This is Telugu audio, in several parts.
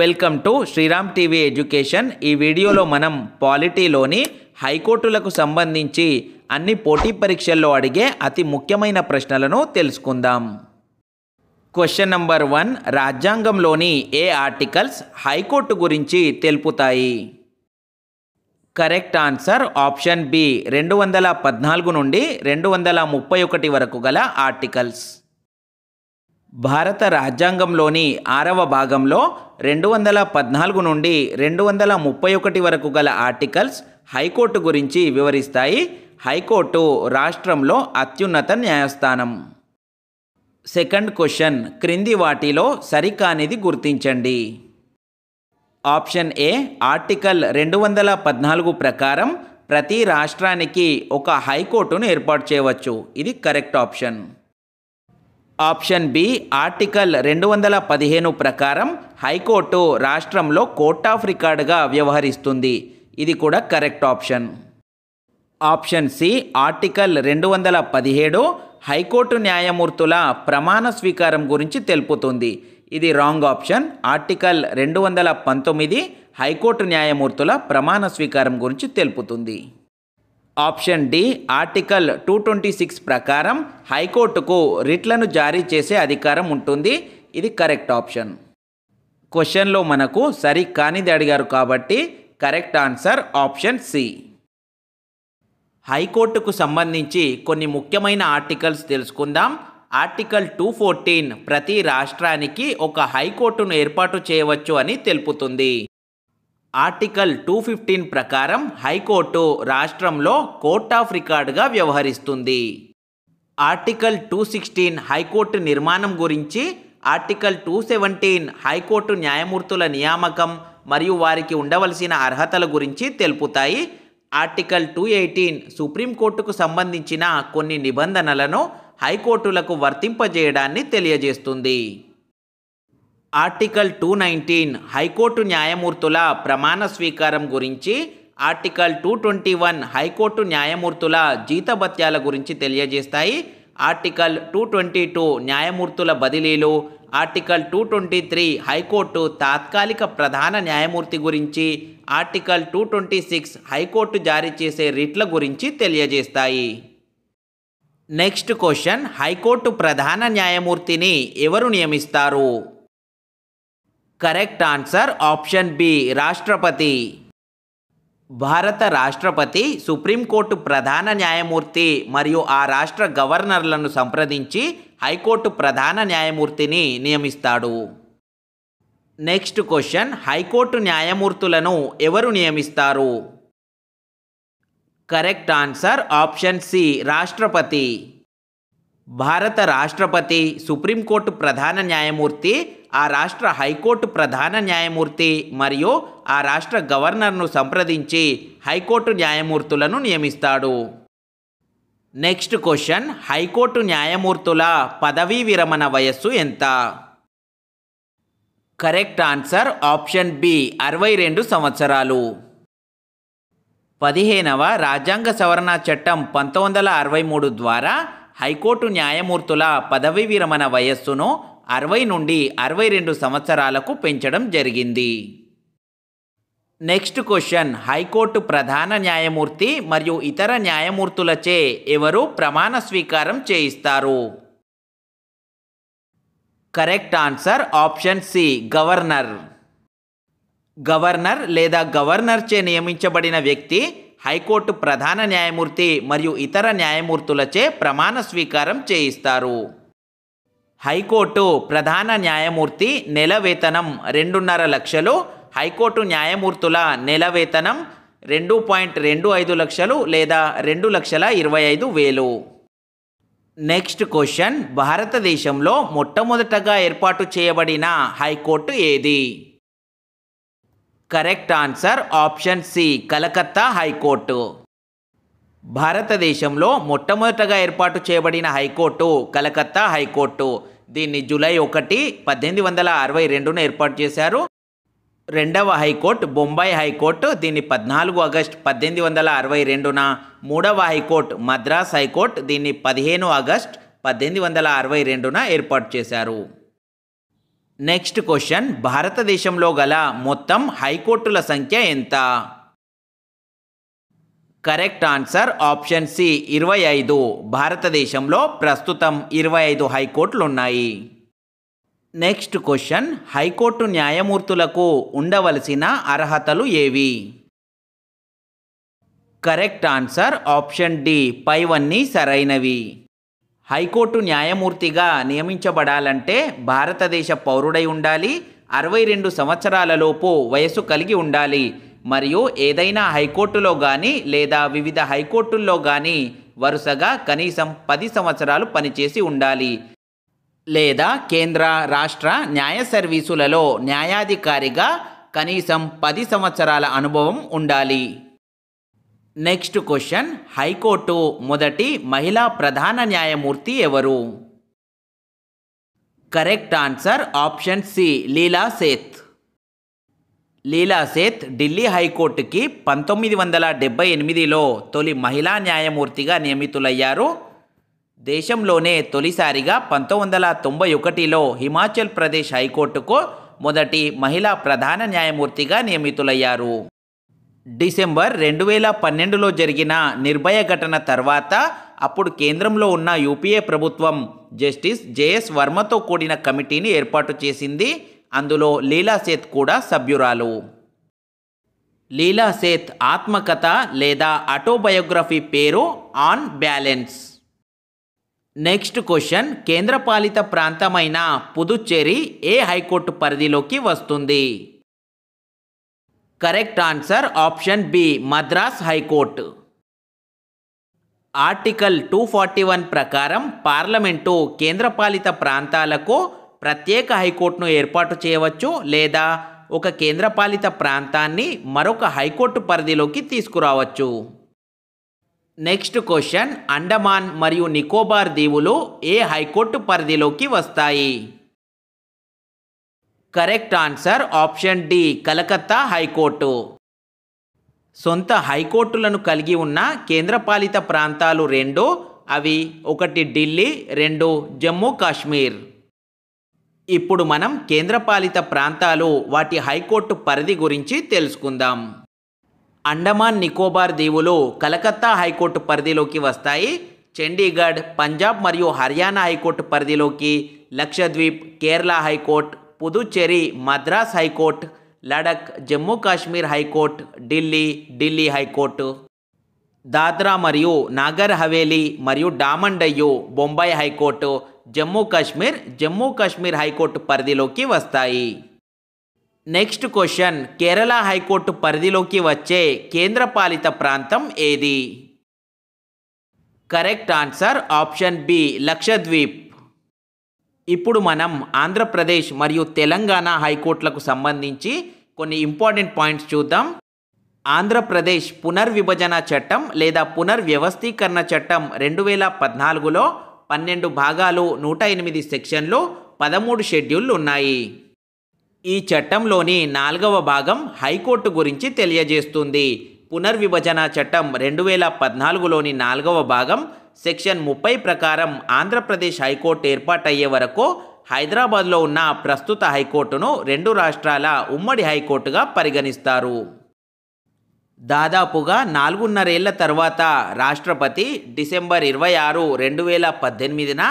welcome to Sriram TV education ఈ వీడియోలో మనం పాలిటీలోని హైకోర్టులకు సంబంధించి అన్ని పోటీ పరీక్షల్లో అడిగే అతి ముఖ్యమైన ప్రశ్నలను తెలుసుకుందాం క్వశ్చన్ నంబర్ వన్ రాజ్యాంగంలోని ఏ ఆర్టికల్స్ హైకోర్టు గురించి తెలుపుతాయి కరెక్ట్ ఆన్సర్ ఆప్షన్ బి రెండు వందల పద్నాలుగు నుండి రెండు వందల ముప్పై ఒకటి వరకు గల ఆర్టికల్స్ భారత రాజ్యాంగంలోని ఆరవ భాగంలో రెండు వందల పద్నాలుగు నుండి రెండు వందల ముప్పై ఒకటి వరకు గల ఆర్టికల్స్ హైకోర్టు గురించి వివరిస్తాయి హైకోర్టు రాష్ట్రంలో అత్యున్నత న్యాయస్థానం సెకండ్ క్వశ్చన్ క్రింది వాటిలో సరికానిది గుర్తించండి ఆప్షన్ ఏ ఆర్టికల్ రెండు వందల పద్నాలుగు ప్రకారం ప్రతి రాష్ట్రానికి ఒక హైకోర్టును ఏర్పాటు చేయవచ్చు ఇది correct option option B article రెండు వందల పదిహేను ప్రకారం హైకోర్టు రాష్ట్రంలో కోర్ట్ ఆఫ్ రికార్డుగా వ్యవహరిస్తుంది ఇది కూడా correct option option C article రెండు వందల పదిహేడు హైకోర్టు న్యాయమూర్తుల ప్రమాణ స్వీకారం గురించి తెలుపుతుంది ఇది రాంగ్ ఆప్షన్ ఆర్టికల్ రెండు వందల పంతొమ్మిది హైకోర్టు న్యాయమూర్తుల ప్రమాణ స్వీకారం గురించి తెలుపుతుంది option D article two twenty six ప్రకారం హైకోర్టుకు రిట్లను జారీ చేసే అధికారం ఉంటుంది ఇది కరెక్ట్ ఆప్షన్ క్వశ్చన్లో మనకు సరి కానిది అడిగారు కాబట్టి కరెక్ట్ ఆన్సర్ ఆప్షన్ సి హైకోర్టుకు సంబంధించి కొన్ని ముఖ్యమైన ఆర్టికల్స్ తెలుసుకుందాం ఆర్టికల్ టూ ఫోర్టీన్ ప్రతి రాష్ట్రానికి ఒక హైకోర్టును ఏర్పాటు చేయవచ్చు అని తెలుపుతుంది ఆర్టికల్ టూ ఫిఫ్టీన్ ప్రకారం హైకోర్టు రాష్ట్రంలో కోర్ట్ ఆఫ్ రికార్డుగా వ్యవహరిస్తుంది ఆర్టికల్ టూ సిక్స్టీన్ హైకోర్టు నిర్మాణం గురించి ఆర్టికల్ టూ సెవెంటీన్ హైకోర్టు న్యాయమూర్తుల నియామకం మరియు వారికి ఉండవలసిన అర్హతల గురించి తెలుపుతాయి ఆర్టికల్ టూ ఎయిటీన్ సుప్రీంకోర్టుకు సంబంధించిన కొన్ని నిబంధనలను హైకోర్టులకు వర్తింపజేయడాన్ని తెలియజేస్తుంది ఆర్టికల్ టూ నైన్టీన్ హైకోర్టు న్యాయమూర్తుల ప్రమాణ స్వీకారం గురించి ఆర్టికల్ టూ ట్వంటీ వన్ హైకోర్టు న్యాయమూర్తుల జీతభత్యాల గురించి తెలియజేస్తాయి ఆర్టికల్ టూ ట్వంటీ టూ న్యాయమూర్తుల బదిలీలు ఆర్టికల్ టూ ట్వంటీ త్రీ హైకోర్టు తాత్కాలిక ప్రధాన న్యాయమూర్తి గురించి ఆర్టికల్ టూ ట్వంటీ సిక్స్ హైకోర్టు జారీ చేసే రిట్ల గురించి తెలియజేస్తాయి నెక్స్ట్ క్వశ్చన్ హైకోర్టు ప్రధాన న్యాయమూర్తిని ఎవరు నియమిస్తారు కరెక్ట్ ఆన్సర్ ఆప్షన్ బి రాష్ట్రపతి భారత రాష్ట్రపతి సుప్రీంకోర్టు ప్రధాన న్యాయమూర్తి మరియు ఆ రాష్ట్ర గవర్నర్లను సంప్రదించి హైకోర్టు ప్రధాన న్యాయమూర్తిని నియమిస్తాడు నెక్స్ట్ క్వశ్చన్ హైకోర్టు న్యాయమూర్తులను ఎవరు నియమిస్తారు కరెక్ట్ ఆన్సర్ ఆప్షన్ సి రాష్ట్రపతి భారత రాష్ట్రపతి సుప్రీంకోర్టు ప్రధాన న్యాయమూర్తి ఆ రాష్ట్ర హైకోర్టు ప్రధాన న్యాయమూర్తి మరియు ఆ రాష్ట్ర గవర్నర్ను సంప్రదించి హైకోర్టు న్యాయమూర్తులను నియమిస్తాడు నెక్స్ట్ క్వశ్చన్ హైకోర్టు న్యాయమూర్తుల పదవీ విరమణ వయస్సు ఎంత కరెక్ట్ ఆన్సర్ ఆప్షన్ బి అరవై రెండు సంవత్సరాలు పదిహేనవ రాజ్యాంగ సవరణ చట్టం పంతొమ్మిది వందల అరవై మూడు ద్వారా హైకోర్టు న్యాయమూర్తుల పదవీ విరమణ వయస్సును అరవై నుండి అరవై రెండు సంవత్సరాలకు పెంచడం జరిగింది నెక్స్ట్ క్వశ్చన్ హైకోర్టు ప్రధాన న్యాయమూర్తి మరియు ఇతర న్యాయమూర్తులచే ఎవరు ప్రమాణ స్వీకారం చేయిస్తారు correct answer option C governor governor లేదా గవర్నర్చే నియమించబడిన వ్యక్తి హైకోర్టు ప్రధాన న్యాయమూర్తి మరియు ఇతర న్యాయమూర్తులచే ప్రమాణ స్వీకారం చేయిస్తారు హైకోర్టు ప్రధాన న్యాయమూర్తి నెల వేతనం రెండున్నర లక్షలు హైకోర్టు న్యాయమూర్తుల నెల వేతనం రెండు పాయింట్ రెండు ఐదు లక్షలు లేదా రెండు లక్షల ఇరవై ఐదు వేలు నెక్స్ట్ క్వశ్చన్ భారతదేశంలో మొట్టమొదటగా ఏర్పాటు చేయబడిన హైకోర్టు ఏది correct answer option C Calcutta హైకోర్టు భారతదేశంలో మొట్టమొదటగా ఏర్పాటు చేయబడిన హైకోర్టు కలకత్తా హైకోర్టు దీన్ని జూలై ఒకటి పద్దెనిమిది వందల అరవై రెండున ఏర్పాటు చేశారు రెండవ హైకోర్టు బొంబాయి హైకోర్టు దీన్ని పద్నాలుగు ఆగస్టు పద్దెనిమిది వందల అరవై రెండున మూడవ హైకోర్టు మద్రాస్ హైకోర్టు దీన్ని పదిహేను ఆగస్టు పద్దెనిమిది వందల అరవై రెండున ఏర్పాటు చేశారు నెక్స్ట్ క్వశ్చన్ భారతదేశంలో గల మొత్తం హైకోర్టుల సంఖ్య ఎంత కరెక్ట్ ఆన్సర్ ఆప్షన్ సి ఇరవై ఐదు భారతదేశంలో ప్రస్తుతం ఇరవై ఐదు హైకోర్టులు ఉన్నాయి నెక్స్ట్ క్వశ్చన్ హైకోర్టు న్యాయమూర్తులకు ఉండవలసిన అర్హతలు ఏవి కరెక్ట్ ఆన్సర్ ఆప్షన్ డి పైవన్నీ సరైనవి హైకోర్టు న్యాయమూర్తిగా నియమించబడాలంటే భారతదేశ పౌరుడై ఉండాలి అరవై రెండు సంవత్సరాలలోపు వయస్సు కలిగి ఉండాలి మరియు ఏదైనా హైకోర్టులో కానీ లేదా వివిధ హైకోర్టుల్లో కానీ వరుసగా కనీసం పది సంవత్సరాలు పనిచేసి ఉండాలి లేదా కేంద్ర రాష్ట్ర న్యాయ సర్వీసులలో న్యాయాధికారిగా కనీసం పది సంవత్సరాల అనుభవం ఉండాలి నెక్స్ట్ క్వశ్చన్ హైకోర్టు మొదటి మహిళా ప్రధాన న్యాయమూర్తి ఎవరు correct answer option C Leela Seth Leela Seth Delhi హైకోర్టుకి పంతొమ్మిది వందల డెబ్బై ఎనిమిదిలో తొలి మహిళా న్యాయమూర్తిగా నియమితులయ్యారు దేశంలోనే తొలిసారిగా పంతొమ్మిది వందల తొంభై ఒకటిలో హిమాచల్ ప్రదేశ్ హైకోర్టుకు మొదటి మహిళా ప్రధాన న్యాయమూర్తిగా నియమితులయ్యారు డిసెంబర్ రెండు వేల పన్నెండులో జరిగిన నిర్భయ ఘటన తర్వాత అప్పుడు కేంద్రంలో ఉన్న యూపీఏ ప్రభుత్వం జస్టిస్ జేఎస్ వర్మతో కూడిన కమిటీని ఏర్పాటు చేసింది అందులో లీలా సేత్ కూడా సభ్యురాలు లీలా సేత్ ఆత్మకథ లేదా ఆటోబయోగ్రఫీ పేరు ఆన్ బ్యాలెన్స్ నెక్స్ట్ క్వశ్చన్ కేంద్రపాలిత ప్రాంతమైన పుదుచ్చేరి ఏ హైకోర్టు పరిధిలోకి వస్తుంది correct answer option B Madras హైకోర్టు ఆర్టికల్ టూ ఫార్టీ వన్ ప్రకారం పార్లమెంటు కేంద్రపాలిత ప్రాంతాలకు ప్రత్యేక హైకోర్టును ఏర్పాటు చేయవచ్చు లేదా ఒక కేంద్రపాలిత ప్రాంతాన్ని మరొక హైకోర్టు పరిధిలోకి తీసుకురావచ్చు నెక్స్ట్ క్వశ్చన్ అండమాన్ మరియు నికోబార్ దీవులు ఏ హైకోర్టు పరిధిలోకి వస్తాయి correct answer option D Calcutta హైకోర్టు సొంత హైకోర్టులను కలిగి ఉన్న కేంద్రపాలిత ప్రాంతాలు రెండు అవి ఒకటి ఢిల్లీ రెండు జమ్మూ కాశ్మీర్ ఇప్పుడు మనం కేంద్రపాలిత ప్రాంతాలు వాటి హైకోర్టు పరిధి గురించి తెలుసుకుందాం అండమాన్ నికోబార్ దీవులు కలకత్తా హైకోర్టు పరిధిలోకి వస్తాయి చండీగఢ్ పంజాబ్ మరియు హర్యానా హైకోర్టు పరిధిలోకి Lakshadweep Kerala high court Puducherry Madras high court Ladakh Jammu Kashmir high court Delhi Delhi high court Dadra మరియు నాగర్ హవేలీ మరియు డామండయ్యు బొంబాయి హైకోర్టు జమ్మూ కాశ్మీర్ జమ్మూ కాశ్మీర్ హైకోర్టు పరిధిలోకి వస్తాయి నెక్స్ట్ క్వశ్చన్ కేరళ హైకోర్టు పరిధిలోకి వచ్చే కేంద్రపాలిత ప్రాంతం ఏది correct answer option B Lakshadweep ఇప్పుడు మనం ఆంధ్రప్రదేశ్ మరియు తెలంగాణ హైకోర్టులకు సంబంధించి కొన్ని ఇంపార్టెంట్ పాయింట్స్ చూద్దాం ఆంధ్రప్రదేశ్ పునర్విభజన చట్టం లేదా పునర్వ్యవస్థీకరణ చట్టం రెండు వేల పద్నాలుగులో పన్నెండు భాగాలు నూట ఎనిమిది సెక్షన్లు పదమూడు షెడ్యూళ్ళు ఉన్నాయి ఈ చట్టంలోని నాలుగవ భాగం హైకోర్టు గురించి తెలియజేస్తుంది పునర్విభజన చట్టం రెండు వేల పద్నాలుగులోని నాలుగవ భాగం సెక్షన్ ముప్పై ప్రకారం ఆంధ్రప్రదేశ్ హైకోర్టు ఏర్పాటయ్యే వరకు హైదరాబాద్లో ఉన్న ప్రస్తుత హైకోర్టును రెండు రాష్ట్రాల ఉమ్మడి హైకోర్టుగా పరిగణిస్తారు దాదాపుగా నాలుగున్నరేళ్ల తర్వాత రాష్ట్రపతి డిసెంబర్ ఇరవై ఆరు రెండు వేల పద్దెనిమిదిన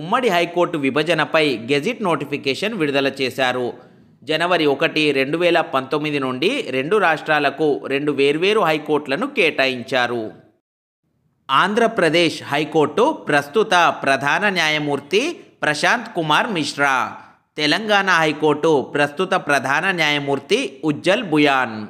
ఉమ్మడి హైకోర్టు విభజనపై గెజిట్ నోటిఫికేషన్ విడుదల చేశారు జనవరి ఒకటి రెండు వేల పంతొమ్మిది నుండి రెండు రాష్ట్రాలకు రెండు వేర్వేరు హైకోర్టులను కేటాయించారు आंध्र प्रदेश हईकर्ट प्रस्तुत प्रधान न्यायमूर्ति प्रशांत कुमार मिश्रा तेलंगा हईकर्ट प्रस्तुत प्रधान न्यायमूर्ति उज्जल बुयान